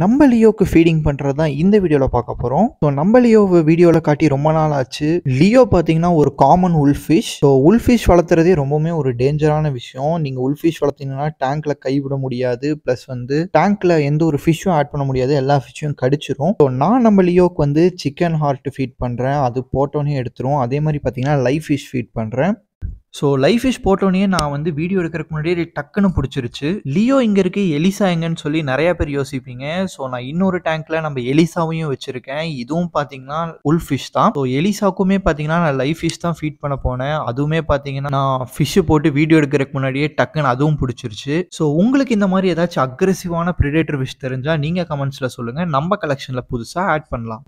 நம்ம லியோக்கு ஃபீடிங் பண்ணுறது தான் இந்த வீடியோவில் பார்க்க போகிறோம் ஸோ நம்ம லியோ வீடியோவில் காட்டி ரொம்ப நாள் ஆச்சு லியோ பார்த்தீங்கன்னா ஒரு காமன் உல்ஃபிஷ் ஸோ உல்ஃபிஷ் வளர்த்துறதே ரொம்பவுமே ஒரு டேஞ்சரான விஷயம் நீங்கள் உல்ஃபிஷ் வளர்த்தீங்கன்னா டேங்க்கில் கைவிட முடியாது ப்ளஸ் வந்து டேங்க்கில் எந்த ஒரு ஃபிஷ்ஷும் ஆட் பண்ண முடியாது எல்லா ஃபிஷ்ஷும் கடிச்சிரும் ஸோ நான் நம்ம லியோக்கு வந்து சிக்கன் ஹார்ட் ஃபீட் பண்ணுறேன் அது போட்டோன்னே எடுத்துரும் அதே மாதிரி பார்த்தீங்கன்னா லைஃப் ஃபிஷ் ஃபீட் பண்ணுறேன் ஸோ லைஃப் இஷ் போட்டோன்னே நான் வந்து வீடியோ எடுக்கிறதுக்கு முன்னாடியே டக்குன்னு பிடிச்சிருச்சு லியோ இங்கே இருக்கு எலிசா எங்கன்னு சொல்லி நிறையா பேர் யோசிப்பீங்க ஸோ நான் இன்னொரு டேங்க்ல நம்ம எலிசாவையும் வச்சிருக்கேன் இதுவும் பார்த்தீங்கன்னா உல் ஃபிஷ் தான் ஸோ எலிசாக்குமே பார்த்தீங்கன்னா நான் லைஃப் ஃபிஷ் தான் ஃபீட் பண்ண போனேன் அதுவுமே பார்த்தீங்கன்னா நான் ஃபிஷ்ஷு போட்டு வீடியோ எடுக்கிறதுக்கு முன்னாடியே டக்குன்னு அதுவும் பிடிச்சிருச்சு ஸோ உங்களுக்கு இந்த மாதிரி ஏதாச்சும் அக்ரெசிவான ப்ரிடேட்டர் விஷ் தெரிஞ்சால் நீங்கள் கமெண்ட்ஸில் சொல்லுங்கள் நம்ம கலெக்ஷனில் புதுசாக ஆட் பண்ணலாம்